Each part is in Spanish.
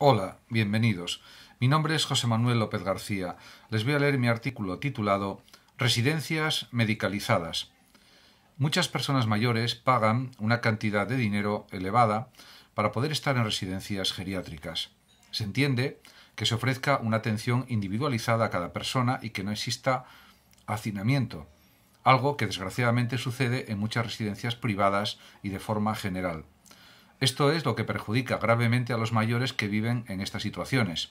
Hola, bienvenidos. Mi nombre es José Manuel López García. Les voy a leer mi artículo titulado Residencias medicalizadas. Muchas personas mayores pagan una cantidad de dinero elevada para poder estar en residencias geriátricas. Se entiende que se ofrezca una atención individualizada a cada persona y que no exista hacinamiento, algo que desgraciadamente sucede en muchas residencias privadas y de forma general. Esto es lo que perjudica gravemente a los mayores que viven en estas situaciones.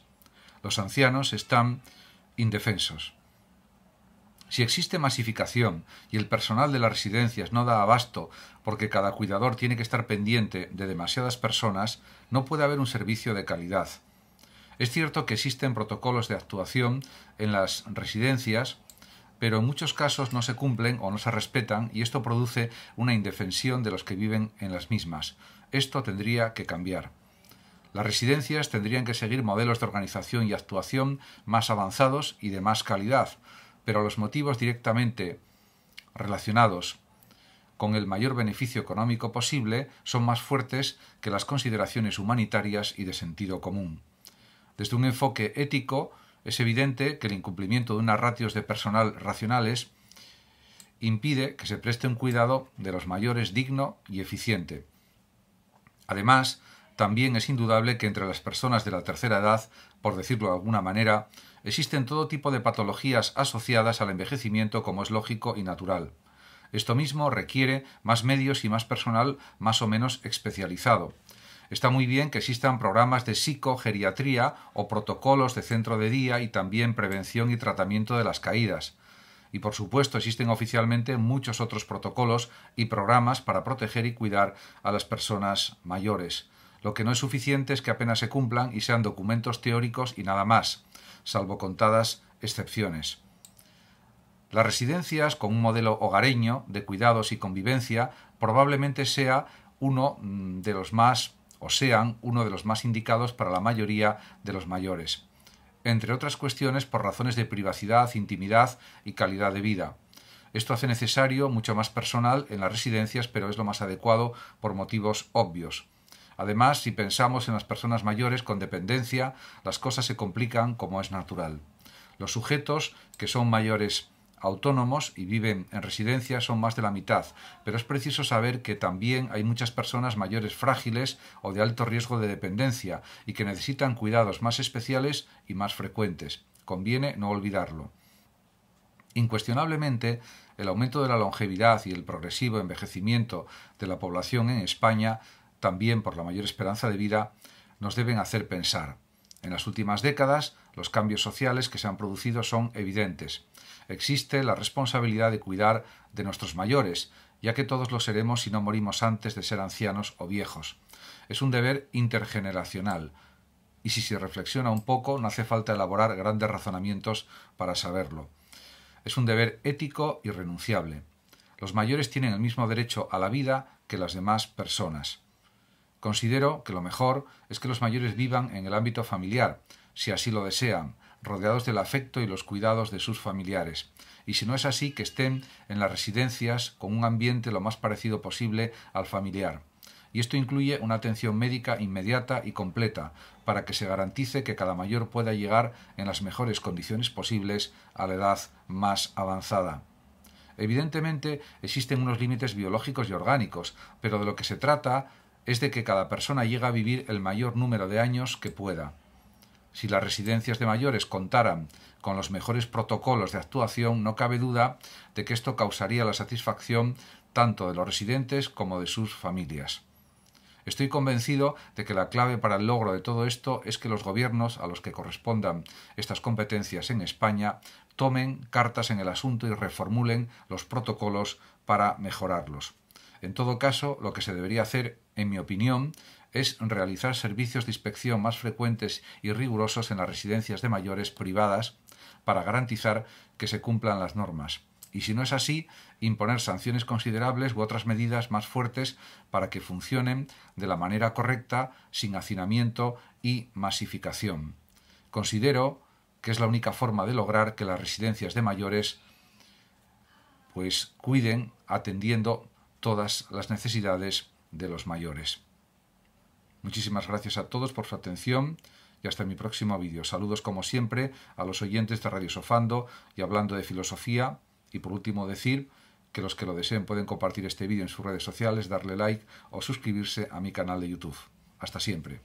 Los ancianos están indefensos. Si existe masificación y el personal de las residencias no da abasto porque cada cuidador tiene que estar pendiente de demasiadas personas, no puede haber un servicio de calidad. Es cierto que existen protocolos de actuación en las residencias, pero en muchos casos no se cumplen o no se respetan y esto produce una indefensión de los que viven en las mismas. Esto tendría que cambiar. Las residencias tendrían que seguir modelos de organización y actuación más avanzados y de más calidad, pero los motivos directamente relacionados con el mayor beneficio económico posible son más fuertes que las consideraciones humanitarias y de sentido común. Desde un enfoque ético, es evidente que el incumplimiento de unas ratios de personal racionales impide que se preste un cuidado de los mayores digno y eficiente. Además, también es indudable que entre las personas de la tercera edad, por decirlo de alguna manera, existen todo tipo de patologías asociadas al envejecimiento como es lógico y natural. Esto mismo requiere más medios y más personal más o menos especializado. Está muy bien que existan programas de psicogeriatría o protocolos de centro de día y también prevención y tratamiento de las caídas. Y por supuesto existen oficialmente muchos otros protocolos y programas para proteger y cuidar a las personas mayores. Lo que no es suficiente es que apenas se cumplan y sean documentos teóricos y nada más, salvo contadas excepciones. Las residencias con un modelo hogareño de cuidados y convivencia probablemente sea uno mm, de los más o sean uno de los más indicados para la mayoría de los mayores entre otras cuestiones por razones de privacidad, intimidad y calidad de vida. Esto hace necesario mucho más personal en las residencias, pero es lo más adecuado por motivos obvios. Además, si pensamos en las personas mayores con dependencia, las cosas se complican como es natural. Los sujetos que son mayores autónomos y viven en residencia son más de la mitad, pero es preciso saber que también hay muchas personas mayores frágiles o de alto riesgo de dependencia y que necesitan cuidados más especiales y más frecuentes. Conviene no olvidarlo. Incuestionablemente, el aumento de la longevidad y el progresivo envejecimiento de la población en España, también por la mayor esperanza de vida, nos deben hacer pensar. En las últimas décadas, los cambios sociales que se han producido son evidentes existe la responsabilidad de cuidar de nuestros mayores, ya que todos lo seremos si no morimos antes de ser ancianos o viejos. Es un deber intergeneracional, y si se reflexiona un poco no hace falta elaborar grandes razonamientos para saberlo. Es un deber ético y renunciable. Los mayores tienen el mismo derecho a la vida que las demás personas. Considero que lo mejor es que los mayores vivan en el ámbito familiar, si así lo desean, rodeados del afecto y los cuidados de sus familiares, y si no es así, que estén en las residencias con un ambiente lo más parecido posible al familiar. Y esto incluye una atención médica inmediata y completa, para que se garantice que cada mayor pueda llegar en las mejores condiciones posibles a la edad más avanzada. Evidentemente existen unos límites biológicos y orgánicos, pero de lo que se trata es de que cada persona llegue a vivir el mayor número de años que pueda si las residencias de mayores contaran con los mejores protocolos de actuación, no cabe duda de que esto causaría la satisfacción tanto de los residentes como de sus familias. Estoy convencido de que la clave para el logro de todo esto es que los gobiernos a los que correspondan estas competencias en España tomen cartas en el asunto y reformulen los protocolos para mejorarlos. En todo caso, lo que se debería hacer, en mi opinión, es realizar servicios de inspección más frecuentes y rigurosos en las residencias de mayores privadas para garantizar que se cumplan las normas y si no es así, imponer sanciones considerables u otras medidas más fuertes para que funcionen de la manera correcta, sin hacinamiento y masificación. Considero que es la única forma de lograr que las residencias de mayores pues cuiden atendiendo todas las necesidades de los mayores. Muchísimas gracias a todos por su atención y hasta mi próximo vídeo. Saludos como siempre a los oyentes de Radio Sofando y hablando de filosofía y por último decir que los que lo deseen pueden compartir este vídeo en sus redes sociales, darle like o suscribirse a mi canal de YouTube. Hasta siempre.